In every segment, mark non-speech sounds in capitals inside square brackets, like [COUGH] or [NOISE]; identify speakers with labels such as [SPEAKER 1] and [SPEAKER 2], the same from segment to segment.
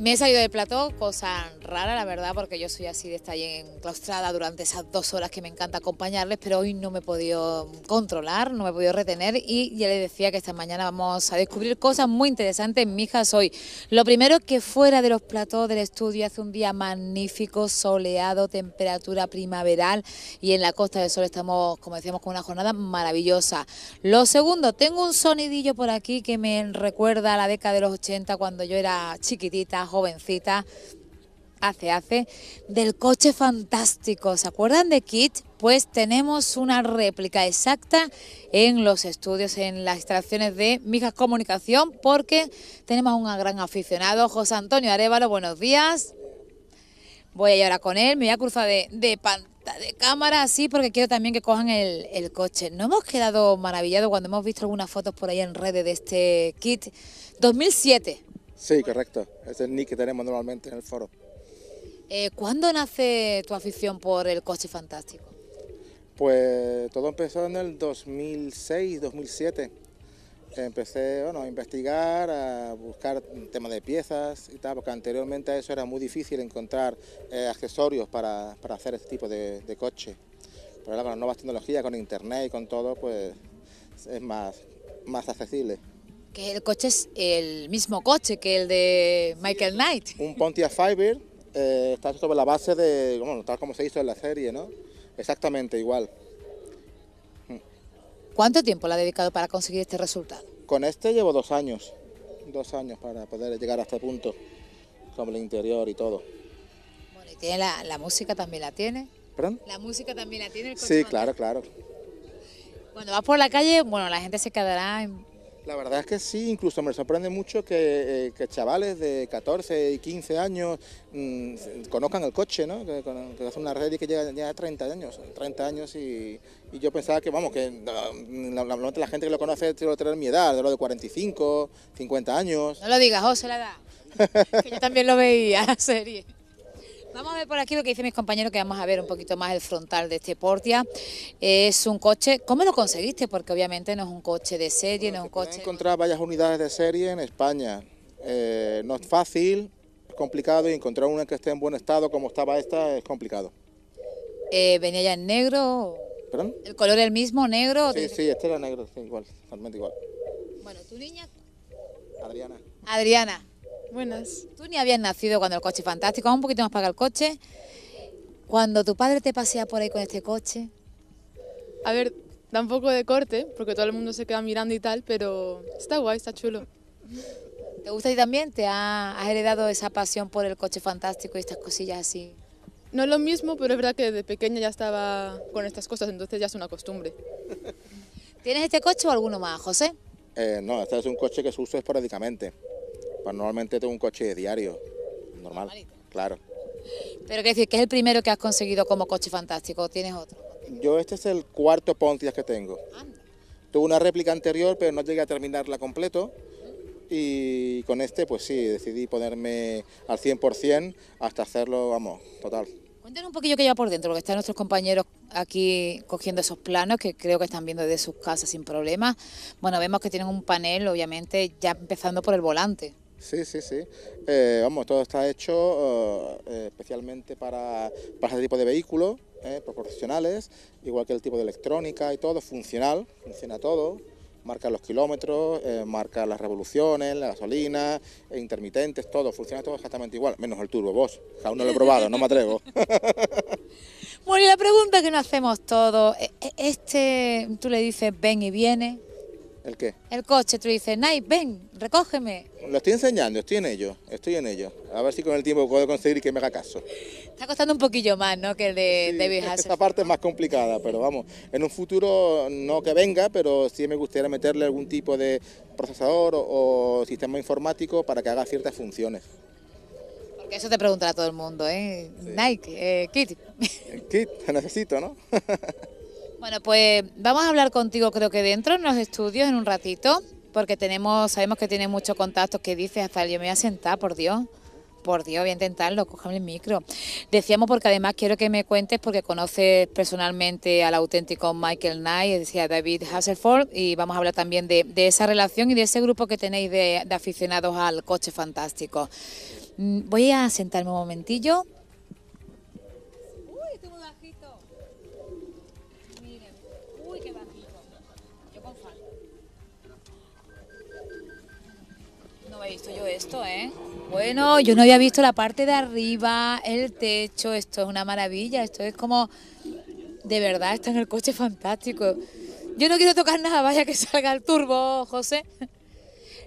[SPEAKER 1] me he salido del plató, cosa rara, la verdad, porque yo soy así de estar ahí... enclaustrada durante esas dos horas que me encanta acompañarles, pero hoy no me he podido controlar, no me he podido retener y ya les decía que esta mañana vamos a descubrir cosas muy interesantes en hija hoy. Lo primero que fuera de los platos del estudio hace un día magnífico, soleado, temperatura primaveral y en la Costa del Sol estamos, como decíamos, con una jornada maravillosa. Lo segundo, tengo un sonidillo por aquí que me recuerda a la década de los 80 cuando yo era chiquitita, jovencita hace hace del coche fantástico. ¿Se acuerdan de Kit? Pues tenemos una réplica exacta en los estudios, en las instalaciones de Mijas Comunicación, porque tenemos a un gran aficionado, José Antonio Arevalo. Buenos días. Voy a ir ahora con él, me voy a cruzar de, de cámara así porque quiero también que cojan el, coche. No hemos quedado maravillados cuando hemos visto algunas fotos por ahí en redes de este kit 2007.
[SPEAKER 2] Sí, correcto. Es el nick que tenemos normalmente en el foro.
[SPEAKER 1] Eh, ¿Cuándo nace tu afición por el coche fantástico?
[SPEAKER 2] Pues todo empezó en el 2006, 2007. Empecé bueno, a investigar, a buscar temas de piezas y tal, porque anteriormente a eso era muy difícil encontrar eh, accesorios para, para, hacer este tipo de, coche. Pero ahora con las nuevas tecnologías, con internet y con todo, pues es más, más accesible.
[SPEAKER 1] Que el coche es el mismo coche que el de Michael Knight.
[SPEAKER 2] Un Pontiac Firebird eh, está sobre la base de, bueno, tal como se hizo en la serie, ¿no? Exactamente igual.
[SPEAKER 1] Mm. ¿Cuánto tiempo la ha dedicado para conseguir este resultado?
[SPEAKER 2] Con este llevo dos años, dos años para poder llegar a este punto, como el interior y todo.
[SPEAKER 1] Bueno, ¿y tiene la, música también la tiene? ¿Perdón? ¿La música también la tiene Sí, claro, claro. Cuando vas por la calle, bueno, la gente se quedará en
[SPEAKER 2] la verdad es que sí, incluso me sorprende mucho que, eh, chavales de 14 y 15 años mm, conozcan el coche, ¿no? que, que una red y que llega ya a 30 años, 30 años y, yo pensaba que, vamos, que mm, la, gente que lo conoce tiene que tener mi edad, de lo de 45, 50 años.
[SPEAKER 1] No lo digas, José, la da, [LAUGHS] que yo también lo veía la serie. Vamos a ver por aquí lo que dice mis compañeros, que vamos a ver un poquito más el frontal de este Portia. Es un coche, ¿cómo lo conseguiste? Porque obviamente no es un coche de serie, no es un coche...
[SPEAKER 2] encontrar varias unidades de serie en España. Eh, no es fácil, es complicado y encontrar una que esté en buen estado como estaba esta es complicado.
[SPEAKER 1] Eh, ¿Venía ya en negro? ¿Perdón? ¿El color el mismo, negro? Sí, sí,
[SPEAKER 2] este era negro, igual, totalmente igual. Bueno, ¿tu niña? Adriana.
[SPEAKER 1] Adriana. Buenas. Tú ni habías nacido cuando el coche fantástico, un poquito más para el coche. Cuando tu padre te pasea por ahí con este coche. A ver, da un poco de corte, porque todo el mundo se queda mirando y tal, pero está guay, está chulo. ¿Te gusta y también? ¿Te ha, has heredado esa pasión por el coche fantástico y estas cosillas así? No es lo mismo, pero es verdad que de pequeña ya estaba con estas cosas, entonces ya es una costumbre. ¿Tienes este coche o alguno más, José?
[SPEAKER 2] Eh, no, este es un coche que se usa esporádicamente. Pues normalmente tengo un coche diario, normal, claro.
[SPEAKER 1] Pero qué decir, ¿qué es el primero que has conseguido como coche fantástico, o ¿tienes otro?
[SPEAKER 2] Yo este es el cuarto Pontiac que tengo. Tuve una réplica anterior, pero no llegué a terminarla completo. Y con este, pues sí, decidí ponerme al 100% hasta hacerlo, vamos, total.
[SPEAKER 1] Cuéntanos un poquillo que lleva por dentro, lo que están nuestros compañeros aquí cogiendo esos planos que creo que están viendo desde sus casas sin problemas. Bueno, vemos que tienen un panel, obviamente, ya empezando por el volante.
[SPEAKER 2] Sí, sí, sí. Eh, vamos, todo está hecho eh, eh, especialmente para, para este tipo de vehículos, eh, proporcionales, igual que el tipo de electrónica y todo, funcional, funciona todo. Marca los kilómetros, marca las revoluciones, la gasolina, intermitentes, todo, funciona todo exactamente igual, menos el turbo, vos, que aún no lo he probado, no me atrevo. [LAUGHS] bueno,
[SPEAKER 1] y la pregunta que nos hacemos todos, este, tú le dices ven y viene, ¿El qué? El coche, tú dices, Nike, ven, recógeme.
[SPEAKER 2] Lo estoy enseñando, estoy en ello, estoy en ello. A ver si con el tiempo puedo conseguir que me haga caso. Está costando un poquillo más, ¿no?, que el de, sí, de viajar. Esta parte es más complicada, pero vamos, en un futuro no que venga, pero sí me gustaría meterle algún tipo de procesador o, sistema informático para que haga ciertas funciones.
[SPEAKER 1] Porque eso te preguntará todo el mundo, ¿eh? Nike, eh, Kit.
[SPEAKER 2] te necesito, ¿no? [LAUGHS]
[SPEAKER 1] Bueno, pues vamos a hablar contigo creo que dentro, en los estudios, en un ratito, porque tenemos, sabemos que tienes muchos contactos que dices, hasta yo me voy a sentar, por Dios. Por Dios, voy a intentarlo, cojame el micro. Decíamos porque además quiero que me cuentes porque conoces personalmente al auténtico Michael Knight, decía David Hasselford, y vamos a hablar también de, esa relación y de ese grupo que tenéis de, de aficionados al coche fantástico. Mm, voy a sentarme un momentillo visto yo esto, ¿eh? Bueno, yo no había visto la parte de arriba, el techo, esto es una maravilla, esto es como, de verdad, está en el coche fantástico. Yo no quiero tocar nada, vaya que salga el turbo, José.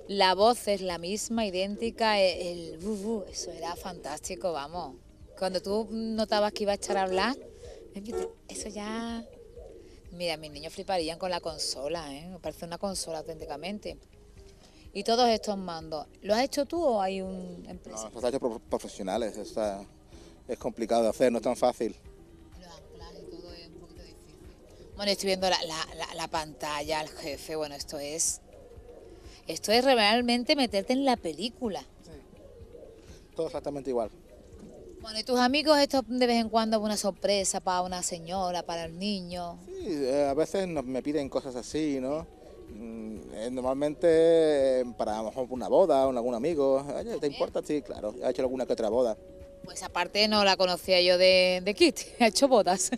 [SPEAKER 1] La voz es la misma, idéntica, e, el, uh, uh, eso era fantástico, vamos. Cuando tú notabas que iba a echar a hablar, eso ya... Mira, mis niños fliparían con la consola, ¿eh? parece una consola auténticamente y todos estos mandos. ¿Lo has hecho tú o hay un empresa?
[SPEAKER 2] No, está hecho profesionales, es complicado de hacer, no es tan fácil.
[SPEAKER 1] Bueno, estoy viendo la, la, la, pantalla, el jefe. Bueno, esto es. Esto es realmente meterte en la película. Sí.
[SPEAKER 2] Todo exactamente igual.
[SPEAKER 1] Bueno, ¿y tus amigos esto de vez en cuando es una sorpresa para una señora, para el niño?
[SPEAKER 2] Sí, eh, a veces nos, me piden cosas así, ¿no? Mm, eh, normalmente eh, para mejor una boda, o algún amigo, eh, ¿te importa? Sí, claro, ha hecho alguna que otra boda.
[SPEAKER 1] Pues aparte no la conocía yo de, de Kit, [LAUGHS] ha hecho bodas.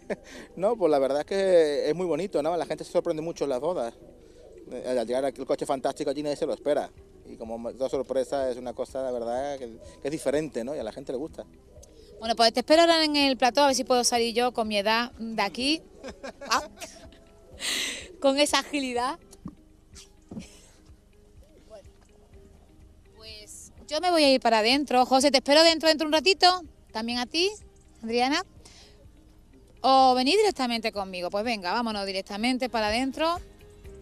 [SPEAKER 2] [LAUGHS] no, pues la verdad es que es muy bonito, nada La gente se sorprende mucho en las bodas. Al llegar aquí el coche fantástico allí nadie se lo espera. Y como dos sorpresas es una cosa, la verdad, que, es diferente, ¿no? Y a la gente le gusta.
[SPEAKER 1] Bueno, pues te espero ahora en el plató, a ver si puedo salir yo con mi edad de aquí. [LAUGHS] Ah con esa agilidad. pues yo me voy a ir para adentro. José, te espero dentro dentro un ratito. También a ti, Adriana. O venid directamente conmigo. Pues venga, vámonos directamente para adentro.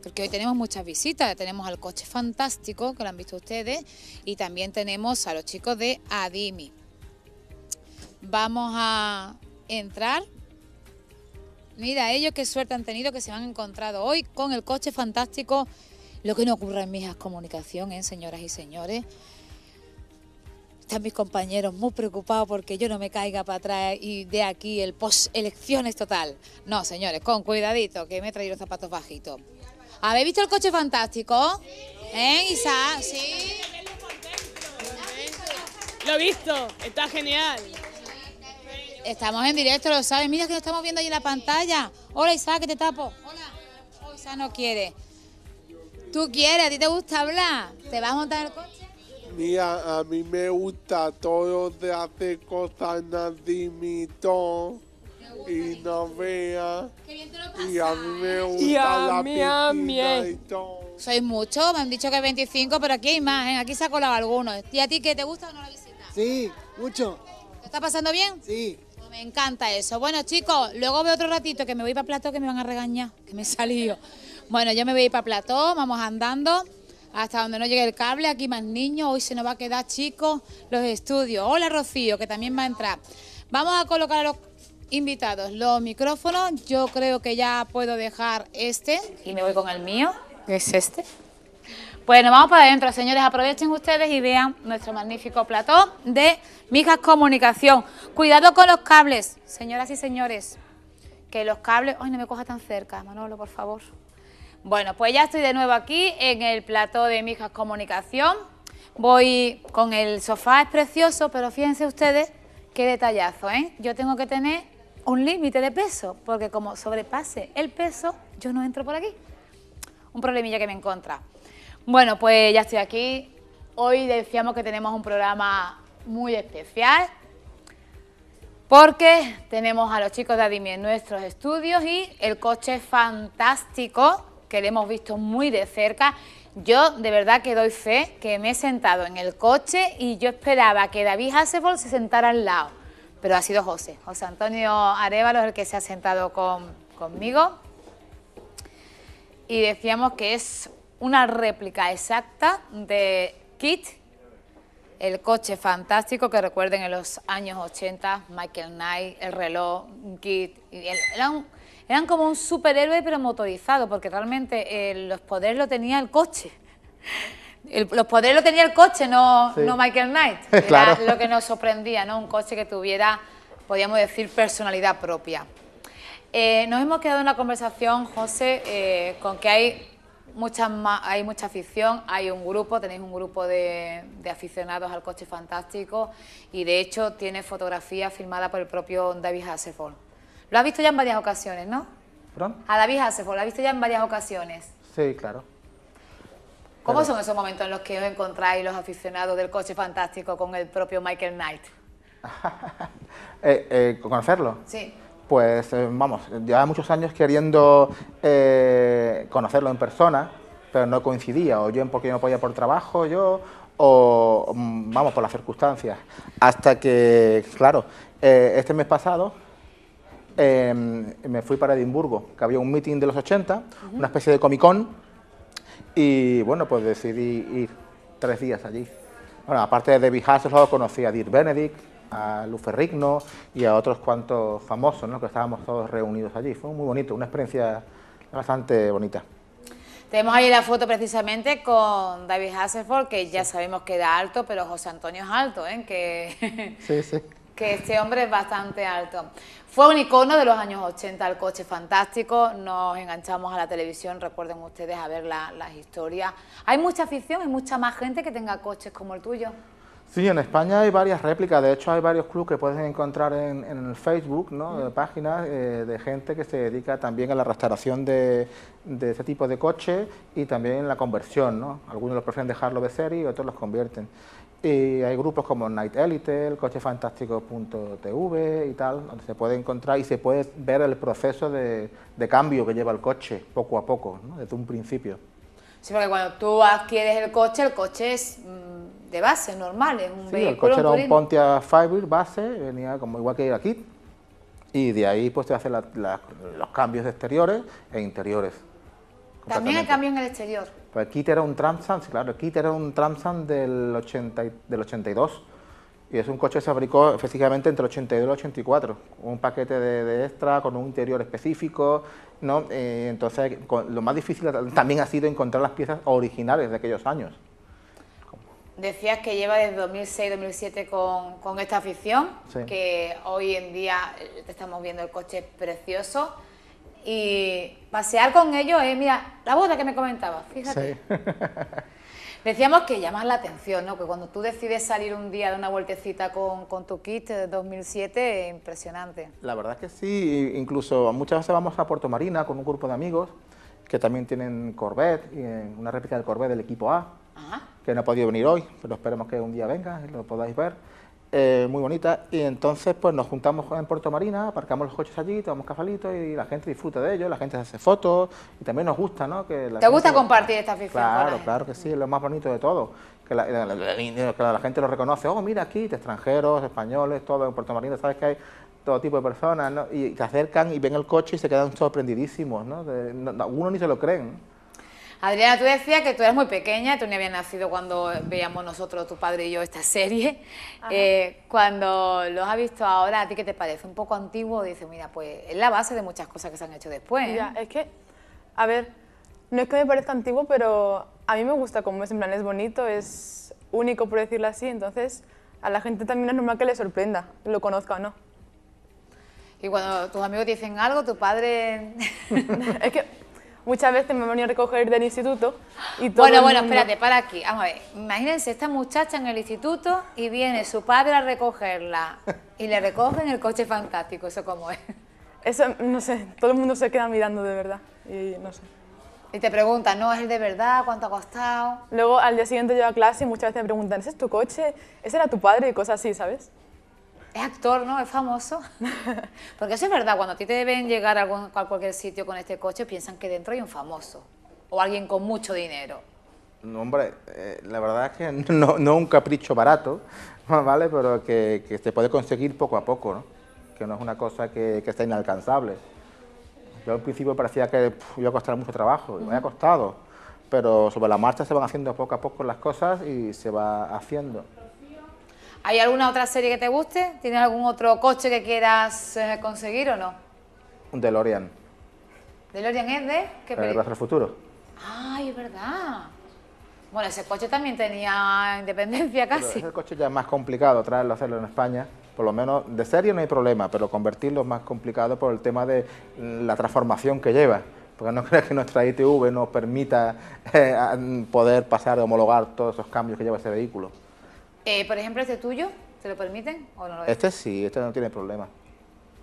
[SPEAKER 1] Porque hoy tenemos muchas visitas. Tenemos al coche fantástico, que lo han visto ustedes. Y también tenemos a los chicos de Adimi. Vamos a entrar Mira, ellos qué suerte han tenido que se han encontrado hoy con el coche fantástico. Lo que no ocurre en mis comunicaciones, ¿eh? señoras y señores. Están mis compañeros muy preocupados porque yo no me caiga para atrás y de aquí el post elecciones total. No, señores, con cuidadito, que me he traído los zapatos bajitos. ¿Habéis visto el coche fantástico? ¿Eh, Isa? Sí. Lo he visto, está genial. Estamos en directo, lo sabes. Mira que nos estamos viendo ahí en la pantalla. Hola Isaac, que te tapo. Hola. Oh, no quiere. Tú quieres, a ti te gusta hablar. ¿Te vas a montar el coche?
[SPEAKER 2] Mira, a mí me gusta todo de hacer cosas nadimito y no vea. Qué Y a mí me
[SPEAKER 1] gusta Sois muchos, me han dicho que 25, pero aquí hay más, ¿eh? aquí se ha colado algunos. ¿Y a ti qué te gusta o no la visita? Sí, mucho. ¿Te está pasando bien? Sí. Me encanta eso. Bueno, chicos, luego veo otro ratito que me voy para plató que me van a regañar, que me he [LAUGHS] salido. Bueno, yo me voy para plató, vamos andando hasta donde no llegue el cable, aquí más niños, hoy se nos va a quedar chicos los estudios. Hola Rocío, que también va a entrar. Vamos a colocar a los invitados los micrófonos, yo creo que ya puedo dejar este. Y me voy con el mío, que es este. Bueno, vamos para adentro, señores. Aprovechen ustedes y vean nuestro magnífico plató de Mijas Comunicación. Cuidado con los cables, señoras y señores. Que los cables... Ay, no me coja tan cerca, Manolo, por favor. Bueno, pues ya estoy de nuevo aquí en el plató de Mijas Comunicación. Voy con el sofá, es precioso, pero fíjense ustedes qué detallazo, ¿eh? Yo tengo que tener un límite de peso, porque como sobrepase el peso, yo no entro por aquí. Un problemilla que me encontra. Bueno, pues ya estoy aquí. Hoy decíamos que tenemos un programa muy especial porque tenemos a los chicos de Adimi en nuestros estudios y el coche fantástico que le hemos visto muy de cerca. Yo de verdad que doy fe que me he sentado en el coche y yo esperaba que David Hasselhoff se sentara al lado, pero ha sido José, José Antonio Arevalo el que se ha sentado conmigo y decíamos que es una réplica exacta de Kit, el coche fantástico que recuerden en los años 80, Michael Knight, el reloj, Kit, eran, como un superhéroe pero motorizado porque realmente eh, los poderes lo tenía el coche. [LAUGHS] los poderes lo tenía el coche, no, Michael Knight. [LAUGHS] Era lo que nos sorprendía, ¿no? Un coche que tuviera, podríamos decir, personalidad propia. Eh, nos hemos quedado en la conversación, José, eh, con que hay hay mucha afición, hay un grupo, tenéis un grupo de, aficionados al coche fantástico y de hecho tiene fotografía filmada por el propio David Hasselhoff. Lo has visto ya en varias ocasiones, ¿no? ¿Perdón? A David Hasselhoff, lo has visto ya en varias ocasiones. Sí, claro. ¿Cómo son esos momentos en los que os encontráis los aficionados del coche fantástico con el propio Michael Knight?
[SPEAKER 2] [LAUGHS] eh, eh, ¿Conocerlo? Sí pues eh, vamos, llevaba muchos años queriendo eh, conocerlo en persona, pero no coincidía, o yo en porque no podía por trabajo, yo, o mm, vamos, por las circunstancias. Hasta que, claro, eh, este mes pasado em, me fui para Edimburgo, que había un meeting de los 80, una especie de Comic Con, y bueno, pues decidí ir tres días allí. Bueno, aparte de David Hasselhoff, conocí a Dirk Benedict, a Rigno y a otros cuantos famosos, ¿no? que estábamos todos reunidos allí. Fue muy bonito, una experiencia bastante bonita.
[SPEAKER 1] Tenemos ahí la foto precisamente con David Hasselford, que ya sabemos que da alto, pero José Antonio es alto, ¿eh? que, [LAUGHS] que este hombre es bastante alto. Fue un icono de los años 80, el coche fantástico, nos enganchamos a la televisión, recuerden ustedes a ver las historias. Hay mucha afición y mucha más gente que tenga coches como el tuyo.
[SPEAKER 2] Sí, en España hay varias réplicas, de hecho hay varios clubes que puedes encontrar en, el Facebook, ¿no? Mm. páginas eh, de gente que se dedica también a la restauración de, ese tipo de coche y también la conversión, ¿no? algunos los prefieren dejarlo de serie y otros los convierten. Y hay grupos como Night Elite, el cochefantástico.tv y tal, donde se puede encontrar y se puede ver el proceso de, de cambio que lleva el coche poco a poco, ¿no? desde un principio.
[SPEAKER 1] Sí, porque cuando tú adquieres el coche, el coche es mm, de base, normal, es un sí, El coche era un
[SPEAKER 2] Pontiac Firebird base, venía como igual que ir aquí, y de ahí pues te hace los cambios exteriores e interiores.
[SPEAKER 1] También hay cambio en el exterior.
[SPEAKER 2] Pues el kit era un Tramsan, sí, claro, el kit era un Tramsan del, 80, del 82 y es un coche que se fabricó físicamente entre 82 y 84, un paquete de, extra con un interior específico, ¿no? Eh, entonces lo más difícil también ha sido encontrar las piezas originales de aquellos años.
[SPEAKER 1] Decías que lleva desde 2006-2007 con, esta afición, que hoy en día eh, te estamos viendo el coche precioso y pasear con ellos es, eh, mira, la boda que me comentabas, fíjate.
[SPEAKER 2] [LAUGHS]
[SPEAKER 1] Decíamos que llamas la atención, ¿no? Que cuando tú decides salir un día de una vueltecita con, tu kit de 2007, impresionante.
[SPEAKER 2] La verdad es que sí, incluso muchas veces vamos a Puerto Marina con un grupo de amigos que también tienen Corvette, una réplica del Corvette del equipo A, que no ha podido venir hoy, pero esperemos que un día venga y lo podáis ver. Eh, muy bonita, y entonces pues nos juntamos en Puerto Marina, aparcamos los coches allí, tomamos cafalitos y la gente disfruta de ellos la gente hace fotos y también nos gusta, ¿no? Que ¿Te gusta compartir
[SPEAKER 1] esta afición? Claro,
[SPEAKER 2] claro que sí, es lo más bonito de todo. Que la, gente lo reconoce, oh, mira aquí, extranjeros, españoles, todo, en Puerto Marina, sabes que hay todo tipo de personas, ¿no? Y se acercan y ven el coche y se quedan sorprendidísimos, ¿no? De, ni se lo creen.
[SPEAKER 1] Adriana, tú decías que tú eras muy pequeña, tú ni habías nacido cuando veíamos nosotros, tu padre y yo, esta serie. Eh, cuando los has visto ahora, ¿a ti qué te parece? ¿Un poco antiguo? Dices, mira, pues es la base de muchas cosas que se han hecho después. ¿eh? es que, a ver, no es que me parezca antiguo, pero a mí me gusta cómo es, en plan, es bonito, es único, por decirlo así, entonces a la gente también es normal que le sorprenda, lo conozca o no. Y cuando tus amigos dicen algo, tu padre... [LAUGHS] es que muchas veces me venía a recoger del instituto y todo Bueno, bueno, espérate, para aquí, vamos a ver. Imagínense esta muchacha en el instituto y viene su padre a recogerla y le recogen el coche fantástico, ¿eso cómo es? Eso, no sé, todo el mundo se queda mirando de verdad y no sé. Y te preguntan, ¿no es de verdad? ¿Cuánto ha costado? Luego al día siguiente yo a clase y muchas veces me preguntan, ¿ese es tu coche? ¿Ese era tu padre? Y cosas así, ¿sabes? es actor, ¿no? Es famoso. [LAUGHS] Porque eso es verdad, cuando a ti te ven llegar a, cualquier sitio con este coche, piensan que dentro hay un famoso o alguien con mucho dinero.
[SPEAKER 2] No, hombre, eh, la verdad es que [LAUGHS] no, no, un capricho barato, [LAUGHS] ¿vale? Pero que, se puede conseguir poco a poco, ¿no? Que no es una cosa que, está inalcanzable. Yo al principio parecía que iba a costar mucho trabajo, y me ha costado, pero sobre la marcha se van haciendo poco a poco las cosas y se va haciendo.
[SPEAKER 1] ¿Hay alguna otra serie que te guste? ¿Tienes algún otro coche que quieras eh, conseguir o no? Un DeLorean. ¿DeLorean es de? ¿Qué eh, película? El futuro. Ay, es verdad. Bueno, ese coche también tenía independencia casi. El
[SPEAKER 2] ese coche ya es más complicado traerlo, a hacerlo en España. Por lo menos de serie no hay problema, pero convertirlo es más complicado por el tema de mm, la transformación que lleva. Porque no [LAUGHS] crees que nuestra ITV nos permita eh, mm, poder pasar, homologar todos esos cambios que lleva ese vehículo.
[SPEAKER 1] Eh, por ejemplo, este tuyo, ¿se lo permiten o no Este
[SPEAKER 2] sí, este no tiene problema.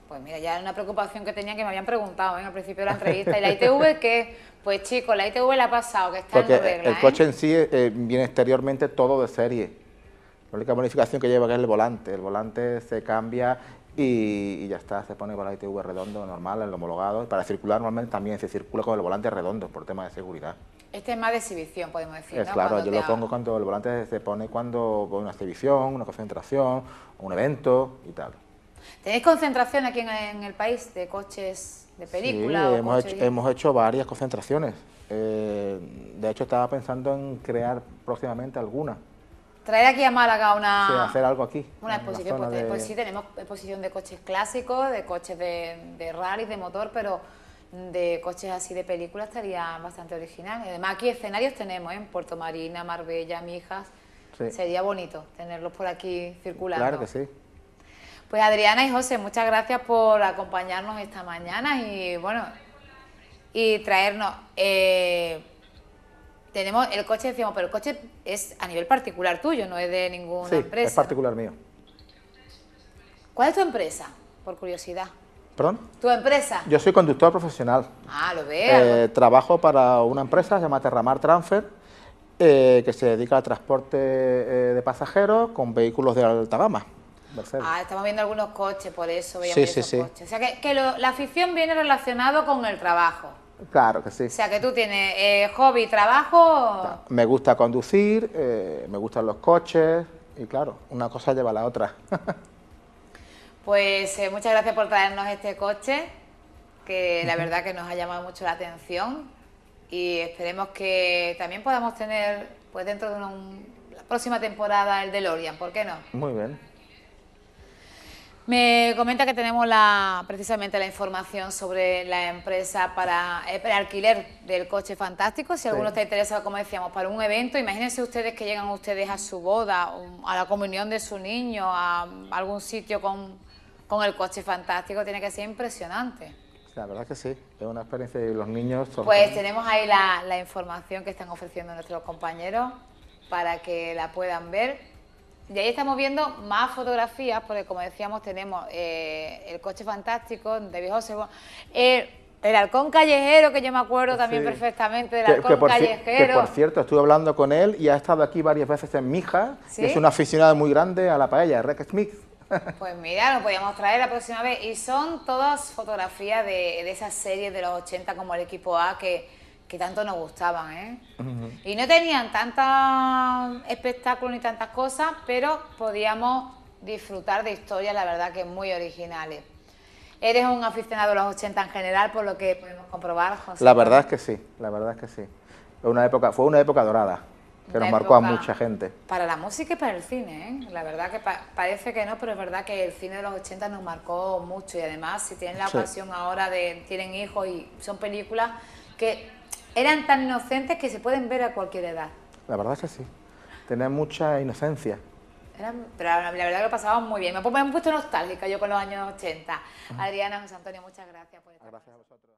[SPEAKER 1] Pues mira, ya era una preocupación que tenía que me habían preguntado en ¿eh? el principio de la entrevista. ¿Y la ITV [LAUGHS] qué? Pues chicos, la ITV la ha pasado, que
[SPEAKER 2] está en regla. El coche ¿eh? en sí viene exteriormente todo de serie. La única modificación que lleva que es el volante. El volante se cambia y, ya está, se pone con la ITV redondo, normal, el homologado. Para circular normalmente también se circula con el volante redondo por tema de seguridad.
[SPEAKER 1] Este es más de exhibición, podemos decir. Es, eh, Claro, yo lo pongo
[SPEAKER 2] cuando el volante se pone cuando voy a una exhibición, una concentración, un evento y tal.
[SPEAKER 1] ¿Tenéis concentración aquí en, el país de coches de película? Sí, hemos,
[SPEAKER 2] hecho, varias concentraciones. Eh, de hecho, estaba pensando en crear próximamente alguna.
[SPEAKER 1] Traer aquí a Málaga una... Sí, hacer
[SPEAKER 2] algo aquí. Una exposición, pues, eh, pues sí, tenemos
[SPEAKER 1] exposición de coches clásicos, de coches de, de rally, de motor, pero de coches así de película estaría bastante original. Además, aquí escenarios tenemos, ¿eh? en Puerto Marina, Marbella, Mijas. Sería bonito tenerlos por aquí circulando. Claro que sí. Pues Adriana y José, muchas gracias por acompañarnos esta mañana y bueno, y traernos. Eh, tenemos el coche, decimos, pero el coche es a nivel particular tuyo, no es de ninguna empresa. Es particular mío. ¿Cuál es tu empresa? Por curiosidad. ¿Tu empresa? Yo soy
[SPEAKER 2] conductor profesional.
[SPEAKER 1] Ah, lo veo.
[SPEAKER 2] Eh, trabajo para una empresa, llamada llama Terramar Transfer, eh, que se dedica al transporte eh, de pasajeros con vehículos de alta gama. Ah,
[SPEAKER 1] estamos viendo algunos coches, por eso sí, sí, sí. coches. O sea, que, la afición viene relacionado con el trabajo.
[SPEAKER 2] Claro que sí. O sea,
[SPEAKER 1] que tú tienes hobby, trabajo...
[SPEAKER 2] Me gusta conducir, me gustan los coches y claro, una cosa lleva a la otra. [LAUGHS]
[SPEAKER 1] Pues eh, muchas gracias por traernos este coche, que la verdad que nos ha llamado mucho la atención y esperemos que también podamos tener, pues dentro de la próxima temporada, el DeLorean, ¿por qué no? Muy bien. Me comenta que tenemos la, precisamente la información sobre la empresa para eh, el alquiler del coche fantástico. Si alguno está interesado, como decíamos, para un evento, imagínense ustedes que llegan ustedes a su boda, a la comunión de su niño, a algún sitio con con el coche fantástico tiene que ser impresionante.
[SPEAKER 2] La verdad que sí, es una experiencia y los niños... pues tenemos
[SPEAKER 1] ahí la, información que están ofreciendo nuestros compañeros para que la puedan ver. Y ahí estamos viendo más fotografías, porque como decíamos, tenemos eh, el coche fantástico de José... el halcón callejero, que yo me acuerdo también perfectamente del halcón callejero. Que por
[SPEAKER 2] cierto, estuve hablando con él y ha estado aquí varias veces en Mija, es una aficionado muy grande a la paella, Rex Smith.
[SPEAKER 1] Pues mira, lo podíamos traer la próxima vez. Y son todas fotografías de, de esas series de los 80 como el equipo A que, tanto nos gustaban. ¿eh? Y no tenían tantos espectáculos ni tantas cosas, pero podíamos disfrutar de historias, la verdad que muy originales. Eres un aficionado a los 80 en general, por lo que podemos comprobar, José. La verdad es que
[SPEAKER 2] sí, la verdad es que sí. Una época, fue una época dorada que nos marcó a mucha gente.
[SPEAKER 1] Para la música y para el cine, ¿eh? la verdad que parece que no, pero es verdad que el cine de los 80 nos marcó mucho y además si tienen la ocasión ahora de tienen hijos y son películas que eran tan inocentes que se pueden ver a cualquier edad.
[SPEAKER 2] La verdad es que sí, tenían mucha inocencia.
[SPEAKER 1] pero la verdad que lo pasábamos muy bien, me, he puesto nostálgica yo con los años 80. Adriana, José Antonio, muchas gracias por estar. Gracias a vosotros.